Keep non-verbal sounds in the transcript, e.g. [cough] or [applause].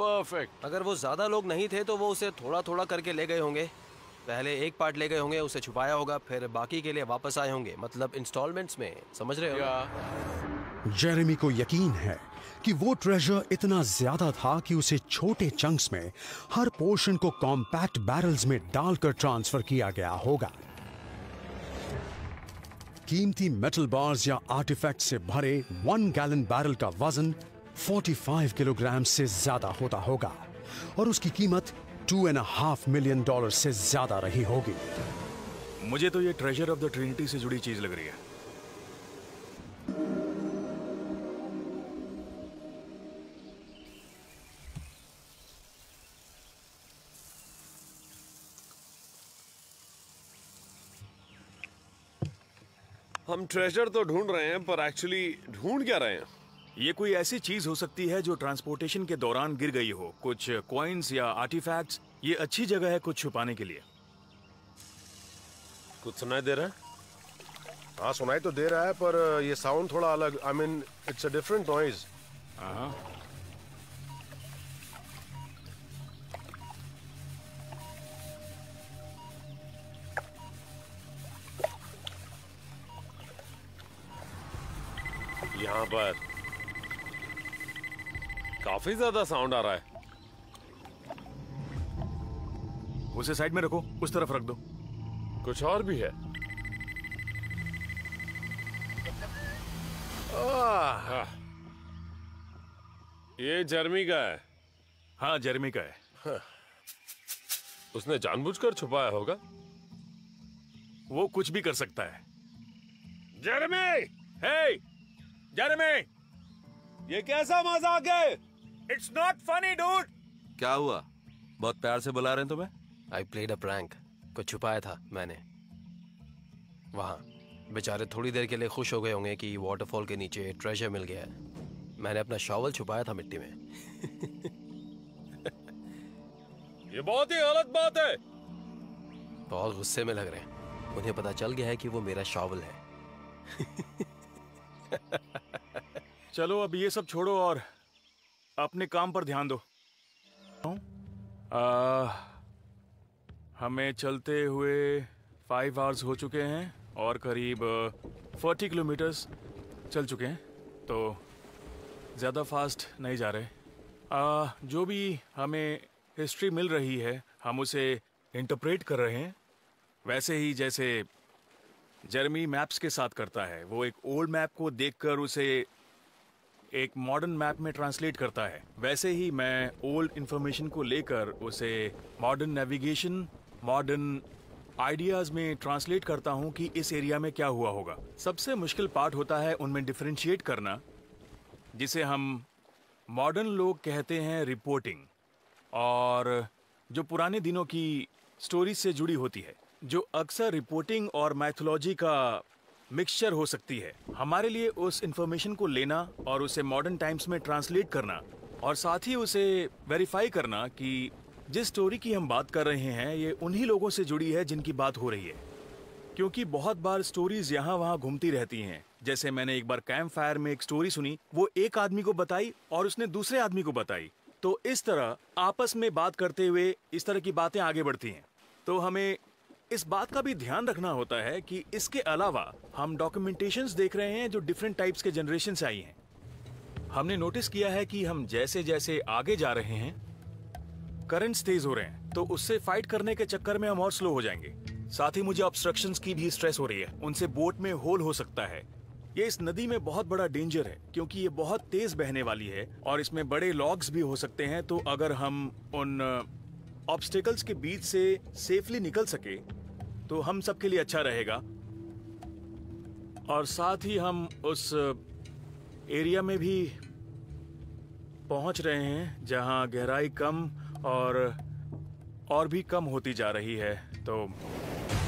Perfect अगर वो ज्यादा लोग नहीं थे तो वो उसे थोड़ा थोड़ा करके ले गए होंगे पहले एक पार्ट ले गए होंगे उसे छुपाया होगा फिर बाकी के लिए वापस आए होंगे मतलब इंस्टॉलमेंट में समझ रहे हो जेरेमी को यकीन है कि वो ट्रेजर इतना ज्यादा था कि उसे छोटे चंक्स में हर पोर्शन को कॉम्पैक्ट बैरल्स में डालकर ट्रांसफर किया गया होगा कीमती मेटल बार्स या आर्टिफैक्ट से भरे वन गैलन बैरल का वजन 45 किलोग्राम से ज्यादा होता होगा और उसकी कीमत two and half million dollar से ज्यादा रही होगी मुझे तो ये ट्रेजर ऑफ द ट्रिनिटी से जुड़ी चीज लग रही है हम ट्रेजर तो ढूंढ रहे हैं पर एक्चुअली ढूंढ क्या रहे हैं ये कोई ऐसी चीज हो सकती है जो ट्रांसपोर्टेशन के दौरान गिर गई हो कुछ क्वाइंस या आर्टिफैक्ट्स ये अच्छी जगह है कुछ छुपाने के लिए कुछ सुनाई दे रहा है हाँ सुनाई तो दे रहा है पर ये साउंड थोड़ा अलग I mean it's a different noise यहाँ पर काफी ज्यादा साउंड आ रहा है उसे साइड में रखो उस तरफ रख दो कुछ और भी है ये जर्मी का है हाँ जर्मी का है हाँ। उसने जानबूझकर छुपाया होगा वो कुछ भी कर सकता है जर्मी हे जर्मी ये कैसा मजाक है इट्स नॉट फनी डूड क्या हुआ बहुत प्यार से बुला रहे हैं तुम्हें आई प्लेड अ प्रैंक कुछ छुपाया था मैंने वहां बेचारे थोड़ी देर के लिए खुश हो गए होंगे कि वाटरफॉल के नीचे ट्रेजर मिल गया है मैंने अपना शॉवल छुपाया था मिट्टी में [laughs] ये बहुत ही गलत बात है बहुत गुस्से में लग रहे हैं उन्हें पता चल गया है कि वो मेरा शॉवल है [laughs] चलो अब ये सब छोड़ो और अपने काम पर ध्यान दो आ, हमें चलते हुए फाइव आवर्स हो चुके हैं और करीब फोर्टी किलोमीटर्स चल चुके हैं तो ज़्यादा फास्ट नहीं जा रहे आ, जो भी हमें हिस्ट्री मिल रही है हम उसे इंटरप्रेट कर रहे हैं वैसे ही जैसे जर्मी मैप्स के साथ करता है वो एक ओल्ड मैप को देखकर उसे एक मॉडर्न मैप में ट्रांसलेट करता है वैसे ही मैं ओल्ड इन्फॉर्मेशन को लेकर उसे मॉडर्न नेविगेशन मॉडर्न आइडियाज में ट्रांसलेट करता हूँ कि इस एरिया में क्या हुआ होगा सबसे मुश्किल पार्ट होता है उनमें डिफ्रेंशिएट करना जिसे हम मॉडर्न लोग कहते हैं रिपोर्टिंग और जो पुराने दिनों की स्टोरीज से जुड़ी होती है जो अक्सर रिपोर्टिंग और मैथोलॉजी का मिक्सचर हो सकती है हमारे लिए उस इंफॉर्मेशन को लेना और उसे मॉडर्न टाइम्स में ट्रांसलेट करना और साथ ही उसे वेरीफाई करना कि जिस स्टोरी की हम बात कर रहे हैं ये उन्हीं लोगों से जुड़ी है जिनकी बात हो रही है क्योंकि बहुत बार स्टोरीज यहाँ वहाँ घूमती रहती हैं जैसे मैंने एक बार कैंप फायर में एक स्टोरी सुनी वो एक आदमी को बताई और उसने दूसरे आदमी को बताई तो इस तरह आपस में बात करते हुए इस तरह की बातें आगे बढ़ती हैं तो हमें इस बात का भी ध्यान रखना होता है कि इसके अलावा हम डॉक्यूमेंटेशंस देख रहे हैं जो डिफरेंट टाइप्स के जनरेशन से आई हैं हमने नोटिस किया है कि हम जैसे जैसे आगे जा रहे हैं करंट्स तेज हो रहे हैं तो उससे फाइट करने के चक्कर में हम और स्लो हो जाएंगे साथ ही मुझे ऑब्स्ट्रक्शन की भी स्ट्रेस हो रही है उनसे बोट में होल हो सकता है ये इस नदी में बहुत बड़ा डेंजर है क्योंकि ये बहुत तेज बहने वाली है और इसमें बड़े लॉग्स भी हो सकते हैं तो अगर हम उन ऑब्स्टेकल्स uh, के बीच से सेफली निकल सके तो हम सबके लिए अच्छा रहेगा और साथ ही हम उस एरिया uh, में भी पहुंच रहे हैं जहां गहराई कम और और भी कम होती जा रही है तो